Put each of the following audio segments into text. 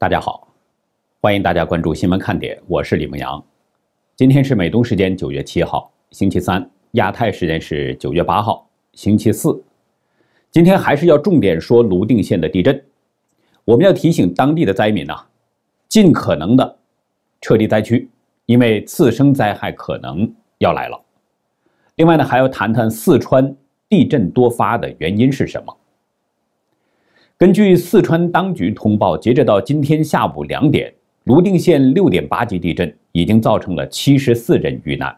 大家好，欢迎大家关注新闻看点，我是李梦阳。今天是美东时间九月七号，星期三；亚太时间是九月八号，星期四。今天还是要重点说泸定县的地震。我们要提醒当地的灾民呐，尽可能的撤离灾区，因为次生灾害可能要来了。另外呢，还要谈谈四川地震多发的原因是什么。根据四川当局通报，截止到今天下午两点，泸定县六点八级地震已经造成了七十四人遇难，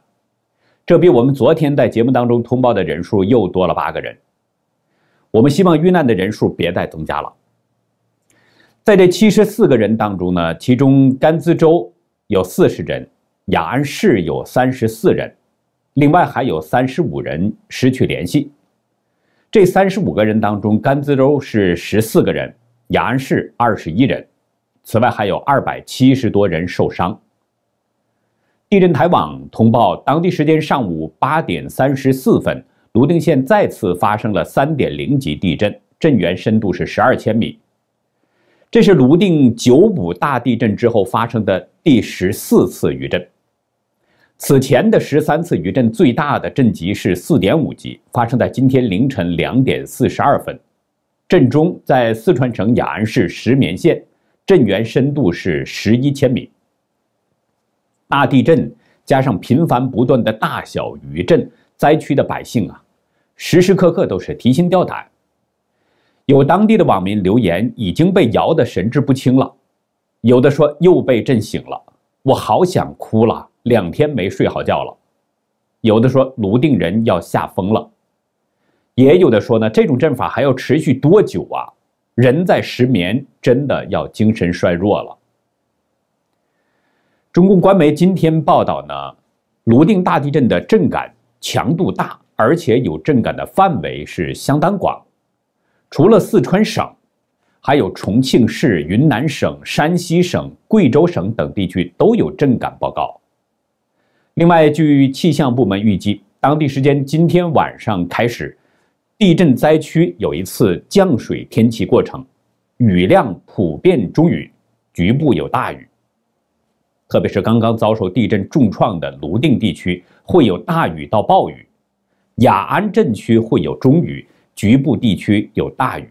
这比我们昨天在节目当中通报的人数又多了八个人。我们希望遇难的人数别再增加了。在这七十四个人当中呢，其中甘孜州有四十人，雅安市有三十四人，另外还有三十五人失去联系。这三十五个人当中，甘孜州是十四个人，雅安市二十一人，此外还有二百七十多人受伤。地震台网通报，当地时间上午八点三十四分，泸定县再次发生了三点零级地震，震源深度是十二千米，这是泸定九五大地震之后发生的第十四次余震。此前的十三次余震，最大的震级是四点五级，发生在今天凌晨两点四十二分。震中在四川省雅安市石棉县，震源深度是十一千米。大地震加上频繁不断的大小余震，灾区的百姓啊，时时刻刻都是提心吊胆。有当地的网民留言，已经被摇得神志不清了；有的说又被震醒了，我好想哭了。两天没睡好觉了，有的说泸定人要吓疯了，也有的说呢，这种阵法还要持续多久啊？人在失眠，真的要精神衰弱了。中共官媒今天报道呢，泸定大地震的震感强度大，而且有震感的范围是相当广，除了四川省，还有重庆市、云南省、山西省、贵州省等地区都有震感报告。另外，据气象部门预计，当地时间今天晚上开始，地震灾区有一次降水天气过程，雨量普遍中雨，局部有大雨。特别是刚刚遭受地震重创的泸定地区会有大雨到暴雨，雅安镇区会有中雨，局部地区有大雨。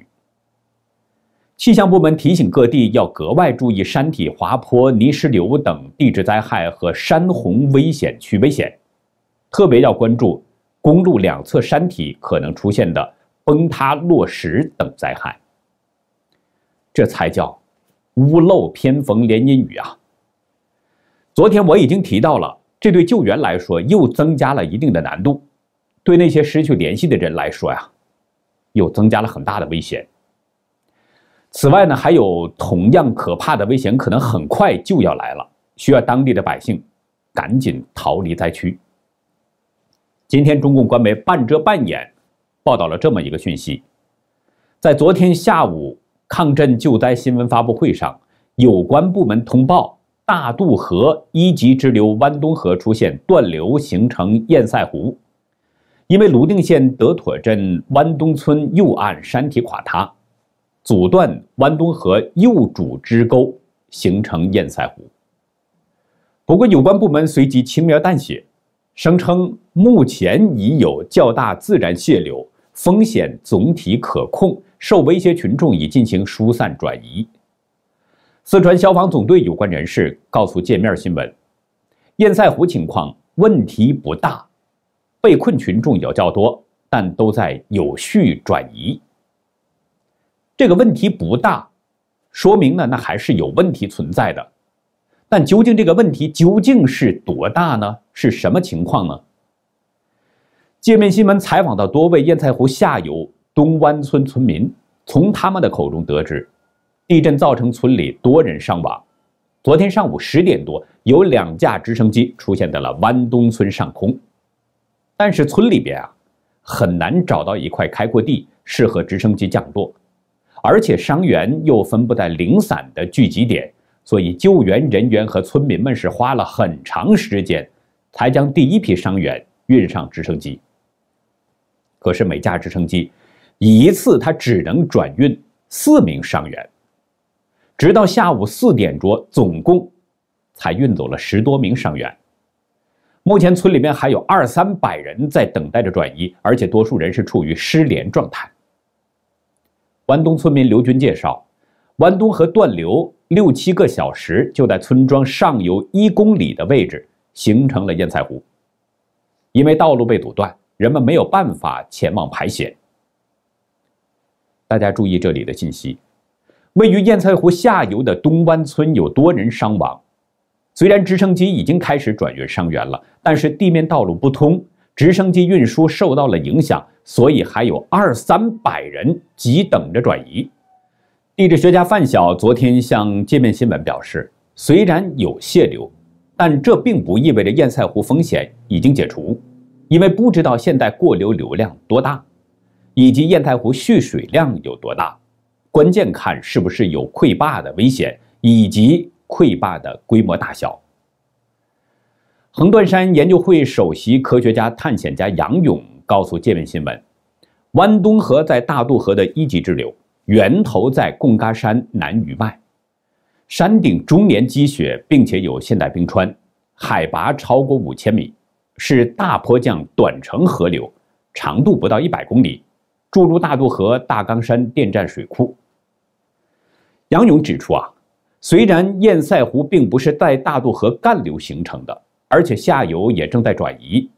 气象部门提醒各地要格外注意山体滑坡、泥石流等地质灾害和山洪危险区危险，特别要关注公路两侧山体可能出现的崩塌、落石等灾害。这才叫屋漏偏逢连阴雨啊！昨天我已经提到了，这对救援来说又增加了一定的难度，对那些失去联系的人来说呀，又增加了很大的危险。此外呢，还有同样可怕的危险可能很快就要来了，需要当地的百姓赶紧逃离灾区。今天，中共官媒半遮半掩报道了这么一个讯息：在昨天下午抗震救灾新闻发布会上，有关部门通报，大渡河一级支流湾东河出现断流，形成堰塞湖，因为泸定县德妥镇湾东村右岸山体垮塌。阻断湾东河右主支沟，形成堰塞湖。不过，有关部门随即轻描淡写，声称目前已有较大自然泄流，风险总体可控，受威胁群众已进行疏散转移。四川消防总队有关人士告诉界面新闻：“堰塞湖情况问题不大，被困群众有较多，但都在有序转移。”这个问题不大，说明呢，那还是有问题存在的。但究竟这个问题究竟是多大呢？是什么情况呢？界面新闻采访到多位堰塞湖下游东湾村村民，从他们的口中得知，地震造成村里多人伤亡。昨天上午十点多，有两架直升机出现在了湾东村上空，但是村里边啊，很难找到一块开阔地适合直升机降落。而且伤员又分布在零散的聚集点，所以救援人员和村民们是花了很长时间，才将第一批伤员运上直升机。可是每架直升机一次它只能转运四名伤员，直到下午四点多，总共才运走了十多名伤员。目前村里面还有二三百人在等待着转移，而且多数人是处于失联状态。湾东村民刘军介绍，湾东河断流六七个小时，就在村庄上游一公里的位置形成了堰塞湖。因为道路被堵断，人们没有办法前往排险。大家注意这里的信息，位于堰塞湖下游的东湾村有多人伤亡。虽然直升机已经开始转运伤员了，但是地面道路不通。直升机运输受到了影响，所以还有二三百人急等着转移。地质学家范晓昨天向界面新闻表示，虽然有泄流，但这并不意味着堰塞湖风险已经解除，因为不知道现在过流流量多大，以及堰塞湖蓄水量有多大。关键看是不是有溃坝的危险，以及溃坝的规模大小。横断山研究会首席科学家、探险家杨勇告诉界面新闻：“湾东河在大渡河的一级支流，源头在贡嘎山南余脉，山顶终年积雪，并且有现代冰川，海拔超过五千米，是大坡降短程河流，长度不到一百公里，注入大渡河大岗山电站水库。”杨勇指出：“啊，虽然堰塞湖并不是在大渡河干流形成的。”而且下游也正在转移，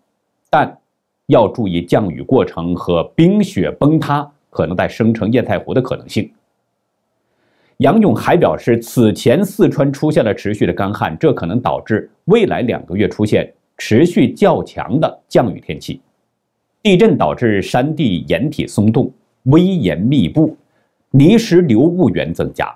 但要注意降雨过程和冰雪崩塌可能在生成堰塞湖的可能性。杨勇还表示，此前四川出现了持续的干旱，这可能导致未来两个月出现持续较强的降雨天气。地震导致山地岩体松动，危岩密布，泥石流物源增加，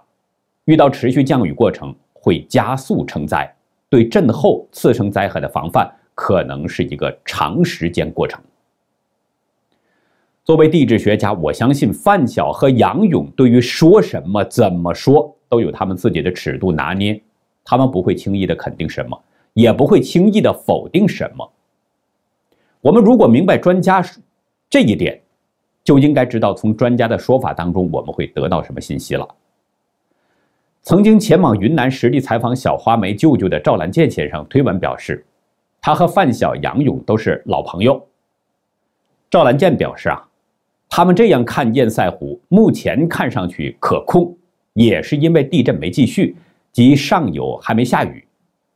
遇到持续降雨过程会加速成灾。对震后次生灾害的防范可能是一个长时间过程。作为地质学家，我相信范晓和杨勇对于说什么、怎么说都有他们自己的尺度拿捏，他们不会轻易的肯定什么，也不会轻易的否定什么。我们如果明白专家这一点，就应该知道从专家的说法当中我们会得到什么信息了。曾经前往云南实地采访小花梅舅舅的赵兰健先生推文表示，他和范晓、杨勇都是老朋友。赵兰健表示啊，他们这样看堰塞湖，目前看上去可控，也是因为地震没继续，及上游还没下雨。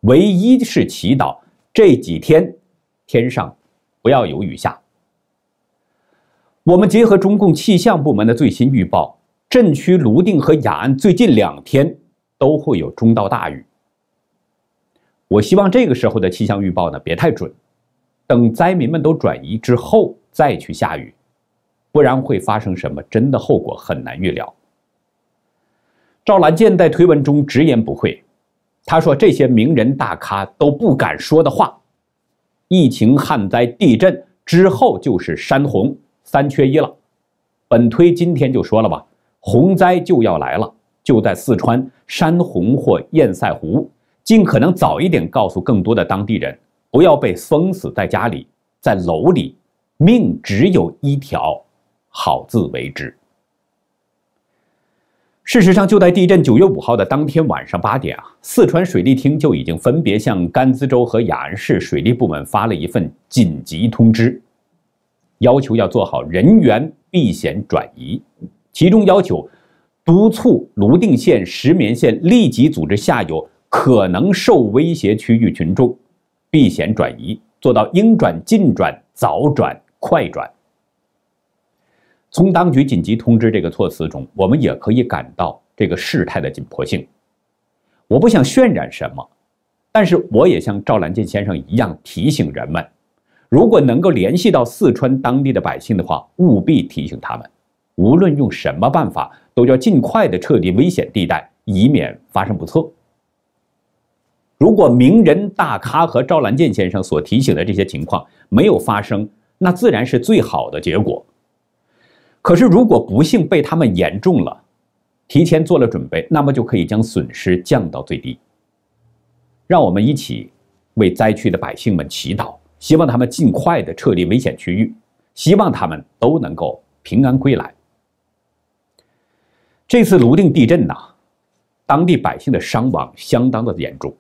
唯一是祈祷这几天天上不要有雨下。我们结合中共气象部门的最新预报，震区泸定和雅安最近两天。都会有中到大雨。我希望这个时候的气象预报呢别太准，等灾民们都转移之后再去下雨，不然会发生什么真的后果很难预料。赵兰剑在推文中直言不讳，他说这些名人大咖都不敢说的话：疫情、旱灾、地震之后就是山洪，三缺一了。本推今天就说了吧，洪灾就要来了。就在四川山洪或堰塞湖，尽可能早一点告诉更多的当地人，不要被封死在家里，在楼里，命只有一条，好自为之。事实上，就在地震九月五号的当天晚上八点啊，四川水利厅就已经分别向甘孜州和雅安市水利部门发了一份紧急通知，要求要做好人员避险转移，其中要求。督促泸定县、石棉县立即组织下游可能受威胁区域群众避险转移，做到应转尽转、早转快转。从当局紧急通知这个措辞中，我们也可以感到这个事态的紧迫性。我不想渲染什么，但是我也像赵兰健先生一样提醒人们：如果能够联系到四川当地的百姓的话，务必提醒他们。无论用什么办法，都要尽快的撤离危险地带，以免发生不测。如果名人大咖和赵兰剑先生所提醒的这些情况没有发生，那自然是最好的结果。可是，如果不幸被他们言中了，提前做了准备，那么就可以将损失降到最低。让我们一起为灾区的百姓们祈祷，希望他们尽快的撤离危险区域，希望他们都能够平安归来。这次泸定地震呐，当地百姓的伤亡相当的严重。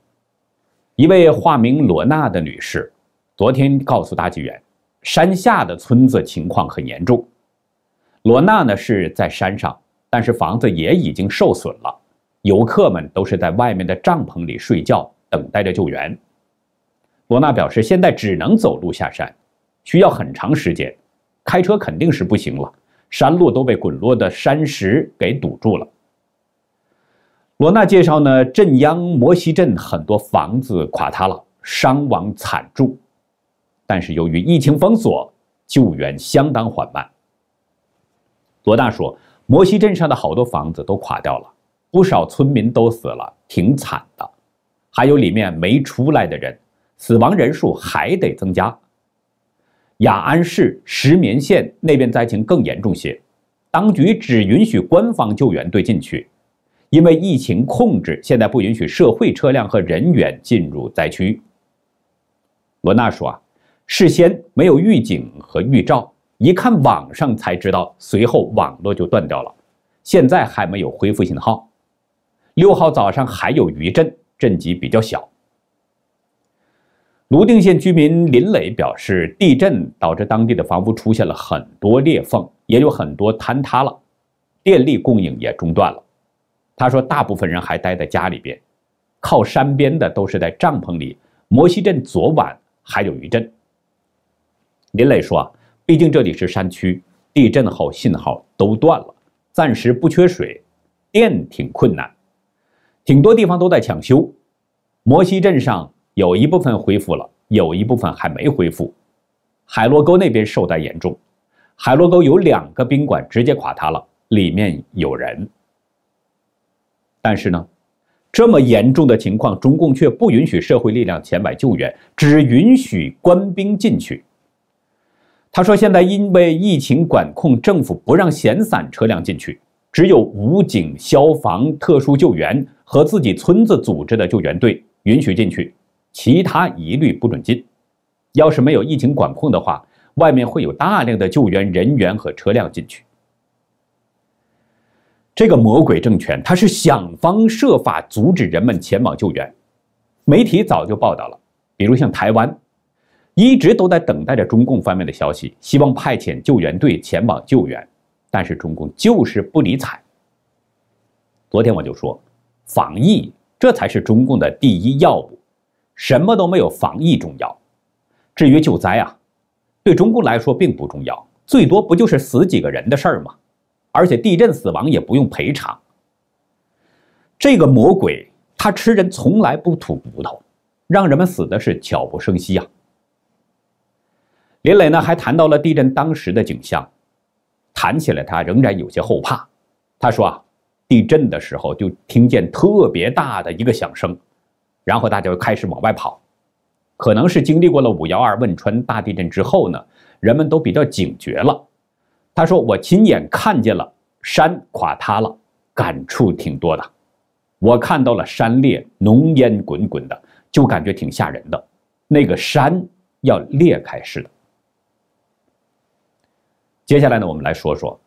一位化名罗娜的女士昨天告诉大纪元，山下的村子情况很严重。罗娜呢是在山上，但是房子也已经受损了。游客们都是在外面的帐篷里睡觉，等待着救援。罗娜表示，现在只能走路下山，需要很长时间，开车肯定是不行了。山路都被滚落的山石给堵住了。罗娜介绍呢，镇央摩西镇很多房子垮塌了，伤亡惨重。但是由于疫情封锁，救援相当缓慢。罗娜说，摩西镇上的好多房子都垮掉了，不少村民都死了，挺惨的。还有里面没出来的人，死亡人数还得增加。雅安市石棉县那边灾情更严重些，当局只允许官方救援队进去，因为疫情控制，现在不允许社会车辆和人员进入灾区。罗娜说啊，事先没有预警和预兆，一看网上才知道，随后网络就断掉了，现在还没有恢复信号。六号早上还有余震，震级比较小。泸定县居民林磊表示，地震导致当地的房屋出现了很多裂缝，也有很多坍塌了，电力供应也中断了。他说，大部分人还待在家里边，靠山边的都是在帐篷里。磨西镇昨晚还有余震。林磊说：“啊，毕竟这里是山区，地震后信号都断了，暂时不缺水，电挺困难。挺多地方都在抢修，磨西镇上。”有一部分恢复了，有一部分还没恢复。海螺沟那边受灾严重，海螺沟有两个宾馆直接垮塌了，里面有人。但是呢，这么严重的情况，中共却不允许社会力量前往救援，只允许官兵进去。他说，现在因为疫情管控，政府不让闲散车辆进去，只有武警、消防、特殊救援和自己村子组织的救援队允许进去。其他一律不准进。要是没有疫情管控的话，外面会有大量的救援人员和车辆进去。这个魔鬼政权，他是想方设法阻止人们前往救援。媒体早就报道了，比如像台湾，一直都在等待着中共方面的消息，希望派遣救援队前往救援，但是中共就是不理睬。昨天我就说，防疫这才是中共的第一要务。什么都没有，防疫重要。至于救灾啊，对中共来说并不重要，最多不就是死几个人的事儿吗？而且地震死亡也不用赔偿。这个魔鬼他吃人从来不吐骨头，让人们死的是悄无声息啊。林磊呢还谈到了地震当时的景象，谈起来他仍然有些后怕。他说啊，地震的时候就听见特别大的一个响声。然后大家就开始往外跑，可能是经历过了五幺二汶川大地震之后呢，人们都比较警觉了。他说：“我亲眼看见了山垮塌了，感触挺多的。我看到了山裂，浓烟滚滚的，就感觉挺吓人的。那个山要裂开似的。”接下来呢，我们来说说，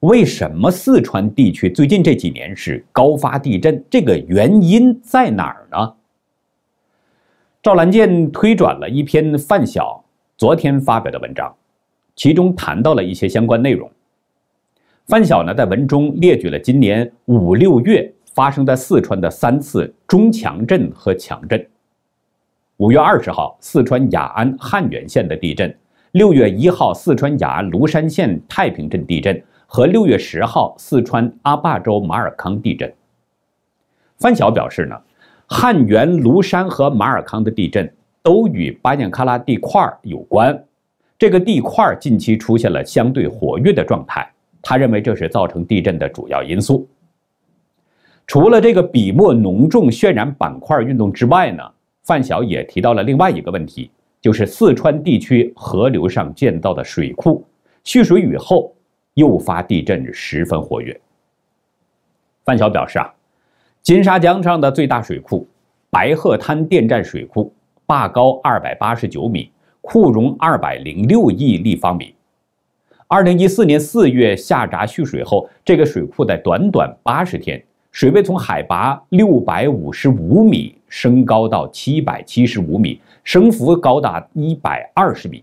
为什么四川地区最近这几年是高发地震？这个原因在哪儿呢？赵兰剑推转了一篇范晓昨天发表的文章，其中谈到了一些相关内容。范晓呢在文中列举了今年五六月发生在四川的三次中强震和强震：五月二十号四川雅安汉源县的地震，六月一号四川雅安芦山县太平镇地震，和六月十号四川阿坝州马尔康地震。范晓表示呢。汉源、庐山和马尔康的地震都与巴彦喀拉地块有关，这个地块近期出现了相对活跃的状态。他认为这是造成地震的主要因素。除了这个笔墨浓重渲染板块运动之外呢，范晓也提到了另外一个问题，就是四川地区河流上建造的水库蓄水以后诱发地震十分活跃。范晓表示啊。金沙江上的最大水库——白鹤滩电站水库，坝高二百八十九米，库容二百零六亿立方米。二零一四年四月下闸蓄水后，这个水库在短短八十天，水位从海拔六百五十五米升高到七百七十五米，升幅高达一百二十米，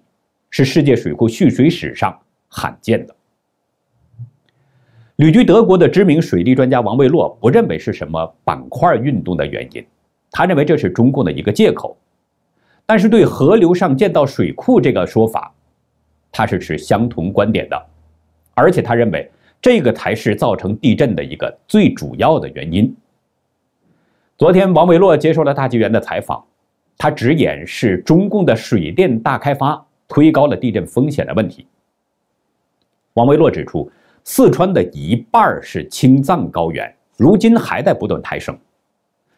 是世界水库蓄水史上罕见的。旅居德国的知名水利专家王卫洛不认为是什么板块运动的原因，他认为这是中共的一个借口。但是对河流上建造水库这个说法，他是持相同观点的，而且他认为这个才是造成地震的一个最主要的原因。昨天，王维洛接受了大纪元的采访，他直言是中共的水电大开发推高了地震风险的问题。王维洛指出。四川的一半是青藏高原，如今还在不断抬升。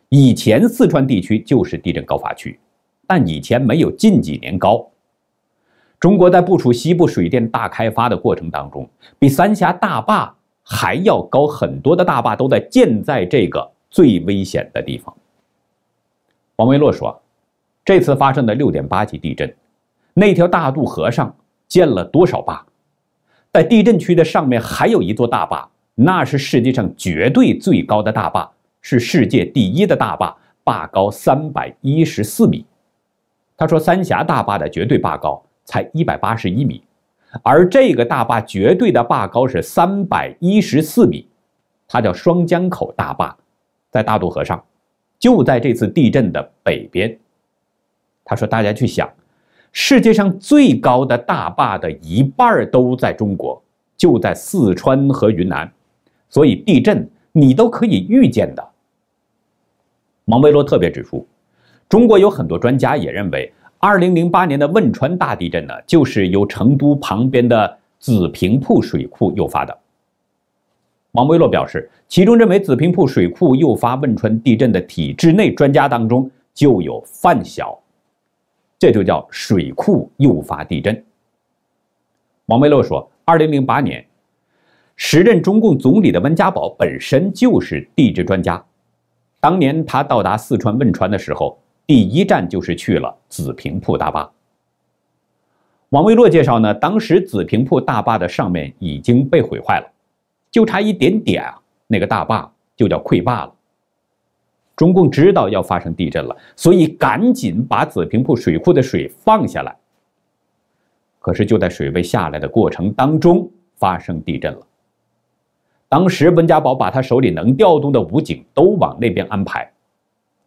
以前四川地区就是地震高发区，但以前没有近几年高。中国在部署西部水电大开发的过程当中，比三峡大坝还要高很多的大坝都在建在这个最危险的地方。王维洛说：“这次发生的六点八级地震，那条大渡河上建了多少坝？”在地震区的上面还有一座大坝，那是世界上绝对最高的大坝，是世界第一的大坝，坝高三百一十四米。他说，三峡大坝的绝对坝高才一百八十一米，而这个大坝绝对的坝高是三百一十四米，它叫双江口大坝，在大渡河上，就在这次地震的北边。他说，大家去想。世界上最高的大坝的一半都在中国，就在四川和云南，所以地震你都可以预见的。王维洛特别指出，中国有很多专家也认为，2008年的汶川大地震呢，就是由成都旁边的紫坪铺水库诱发的。王威洛表示，其中认为紫坪铺水库诱发汶川地震的体制内专家当中，就有范晓。这就叫水库诱发地震。王维洛说，二零零八年，时任中共总理的温家宝本身就是地质专家。当年他到达四川汶川的时候，第一站就是去了紫坪铺大坝。王维洛介绍呢，当时紫坪铺大坝的上面已经被毁坏了，就差一点点啊，那个大坝就叫溃坝了。中共知道要发生地震了，所以赶紧把紫坪铺水库的水放下来。可是就在水位下来的过程当中，发生地震了。当时温家宝把他手里能调动的武警都往那边安排。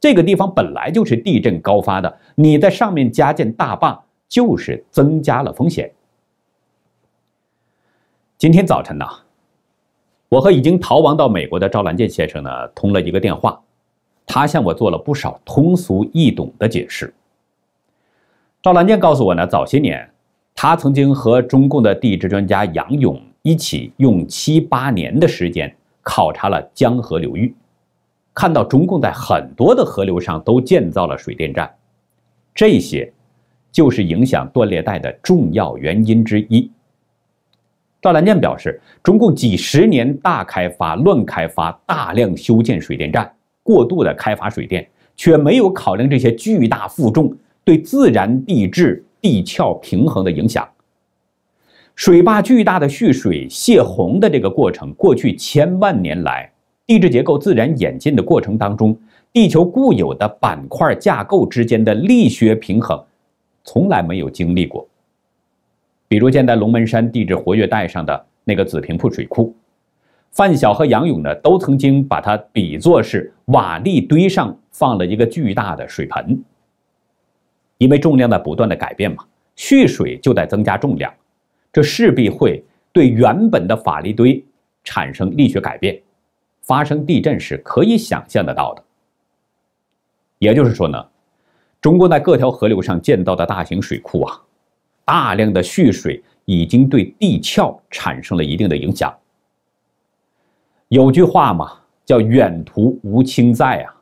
这个地方本来就是地震高发的，你在上面加建大坝，就是增加了风险。今天早晨呢，我和已经逃亡到美国的赵兰健先生呢通了一个电话。他向我做了不少通俗易懂的解释。赵兰健告诉我呢，早些年，他曾经和中共的地质专家杨勇一起用七八年的时间考察了江河流域，看到中共在很多的河流上都建造了水电站，这些就是影响断裂带的重要原因之一。赵兰健表示，中共几十年大开发、乱开发，大量修建水电站。过度的开发水电，却没有考量这些巨大负重对自然地质地壳平衡的影响。水坝巨大的蓄水泄洪的这个过程，过去千万年来地质结构自然演进的过程当中，地球固有的板块架构之间的力学平衡从来没有经历过。比如建在龙门山地质活跃带上的那个紫坪铺水库。范晓和杨勇呢，都曾经把它比作是瓦砾堆上放了一个巨大的水盆，因为重量在不断的改变嘛，蓄水就在增加重量，这势必会对原本的法力堆产生力学改变，发生地震是可以想象得到的。也就是说呢，中国在各条河流上建造的大型水库啊，大量的蓄水已经对地壳产生了一定的影响。有句话嘛，叫“远途无轻载”啊，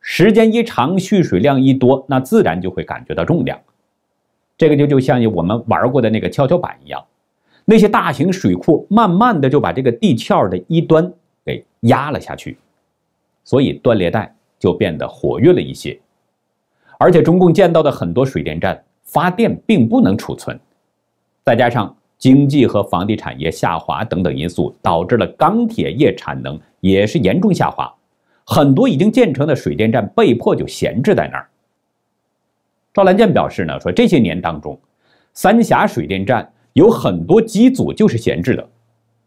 时间一长，蓄水量一多，那自然就会感觉到重量。这个就就像我们玩过的那个跷跷板一样，那些大型水库慢慢的就把这个地壳的一端给压了下去，所以断裂带就变得活跃了一些。而且中共建造的很多水电站发电并不能储存，再加上。经济和房地产业下滑等等因素，导致了钢铁业产能也是严重下滑，很多已经建成的水电站被迫就闲置在那儿。赵兰健表示呢，说这些年当中，三峡水电站有很多机组就是闲置的，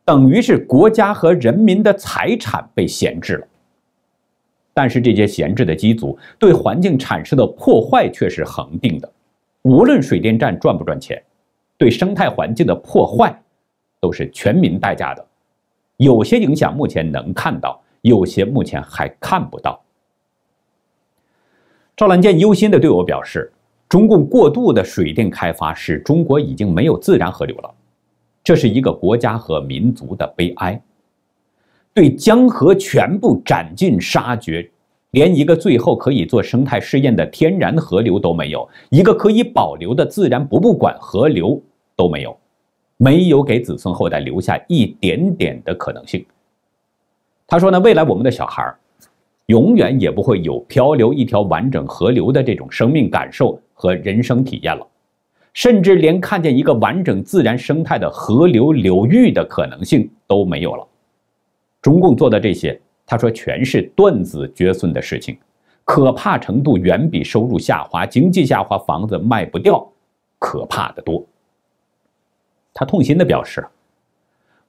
等于是国家和人民的财产被闲置了。但是这些闲置的机组对环境产生的破坏却是恒定的，无论水电站赚不赚钱。对生态环境的破坏都是全民代价的，有些影响目前能看到，有些目前还看不到。赵兰健忧心地对我表示，中共过度的水电开发使中国已经没有自然河流了，这是一个国家和民族的悲哀。对江河全部斩尽杀绝，连一个最后可以做生态试验的天然河流都没有，一个可以保留的自然博物馆河流。都没有，没有给子孙后代留下一点点的可能性。他说呢，未来我们的小孩永远也不会有漂流一条完整河流的这种生命感受和人生体验了，甚至连看见一个完整自然生态的河流流域的可能性都没有了。中共做的这些，他说全是断子绝孙的事情，可怕程度远比收入下滑、经济下滑、房子卖不掉可怕的多。他痛心地表示，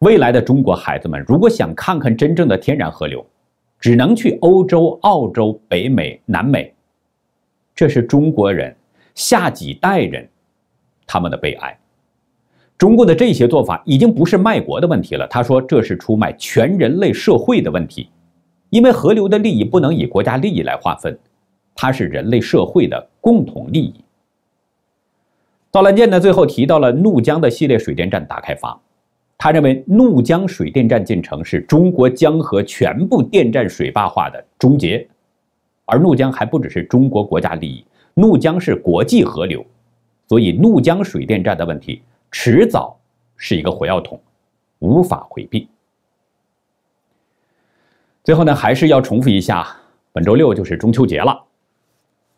未来的中国孩子们如果想看看真正的天然河流，只能去欧洲、澳洲、北美、南美。这是中国人下几代人他们的悲哀。中国的这些做法已经不是卖国的问题了，他说这是出卖全人类社会的问题，因为河流的利益不能以国家利益来划分，它是人类社会的共同利益。赵兰剑呢，最后提到了怒江的系列水电站大开发。他认为怒江水电站进程是中国江河全部电站水坝化的终结，而怒江还不只是中国国家利益，怒江是国际河流，所以怒江水电站的问题迟早是一个火药桶，无法回避。最后呢，还是要重复一下，本周六就是中秋节了。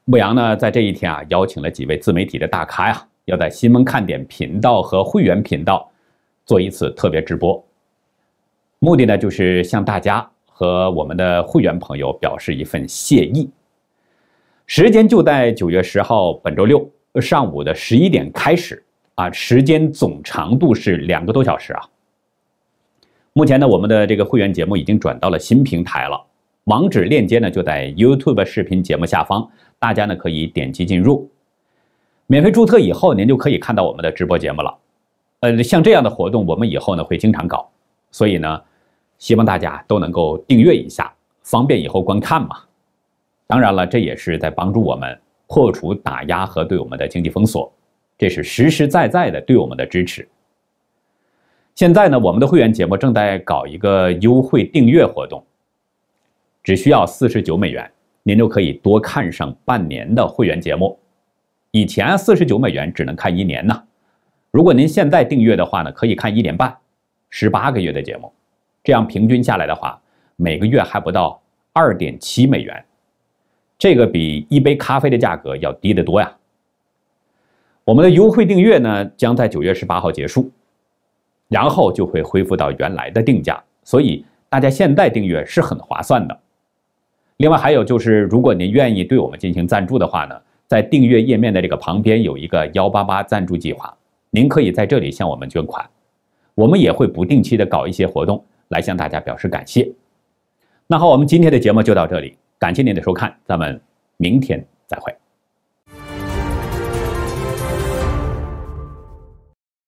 牧羊呢，在这一天啊，邀请了几位自媒体的大咖呀。要在新闻看点频道和会员频道做一次特别直播，目的呢就是向大家和我们的会员朋友表示一份谢意。时间就在九月十号本周六上午的十一点开始啊，时间总长度是两个多小时啊。目前呢，我们的这个会员节目已经转到了新平台了，网址链接呢就在 YouTube 视频节目下方，大家呢可以点击进入。免费注册以后，您就可以看到我们的直播节目了。呃，像这样的活动，我们以后呢会经常搞，所以呢，希望大家都能够订阅一下，方便以后观看嘛。当然了，这也是在帮助我们破除打压和对我们的经济封锁，这是实实在在的对我们的支持。现在呢，我们的会员节目正在搞一个优惠订阅活动，只需要四十九美元，您就可以多看上半年的会员节目。以前四十九美元只能看一年呢，如果您现在订阅的话呢，可以看一年半，十八个月的节目，这样平均下来的话，每个月还不到二点七美元，这个比一杯咖啡的价格要低得多呀。我们的优惠订阅呢，将在九月十八号结束，然后就会恢复到原来的定价，所以大家现在订阅是很划算的。另外还有就是，如果您愿意对我们进行赞助的话呢。在订阅页面的这个旁边有一个幺八八赞助计划，您可以在这里向我们捐款，我们也会不定期的搞一些活动来向大家表示感谢。那好，我们今天的节目就到这里，感谢您的收看，咱们明天再会。